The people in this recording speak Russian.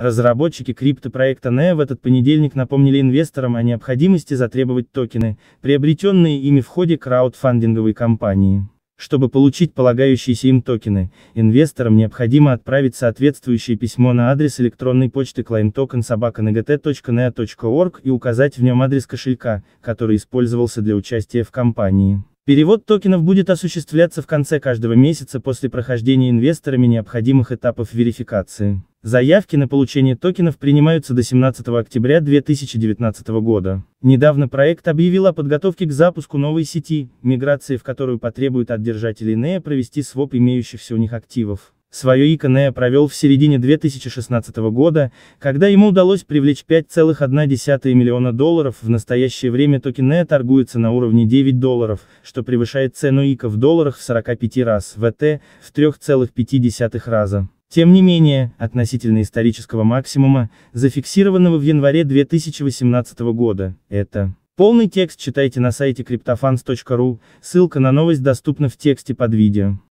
Разработчики криптопроекта NEO в этот понедельник напомнили инвесторам о необходимости затребовать токены, приобретенные ими в ходе краудфандинговой кампании. Чтобы получить полагающиеся им токены, инвесторам необходимо отправить соответствующее письмо на адрес электронной почты claimtoken.negt.neo.org и указать в нем адрес кошелька, который использовался для участия в кампании. Перевод токенов будет осуществляться в конце каждого месяца после прохождения инвесторами необходимых этапов верификации. Заявки на получение токенов принимаются до 17 октября 2019 года. Недавно проект объявил о подготовке к запуску новой сети, миграции в которую потребует от держателей NEA провести своп имеющихся у них активов. Свое ИКО NEA провел в середине 2016 года, когда ему удалось привлечь 5,1 миллиона долларов, в настоящее время токен NEA торгуется на уровне 9 долларов, что превышает цену ИКО в долларах в 45 раз, ВТ, в 3,5 раза. Тем не менее, относительно исторического максимума, зафиксированного в январе 2018 года, это... Полный текст читайте на сайте криптофанс.ру, ссылка на новость доступна в тексте под видео.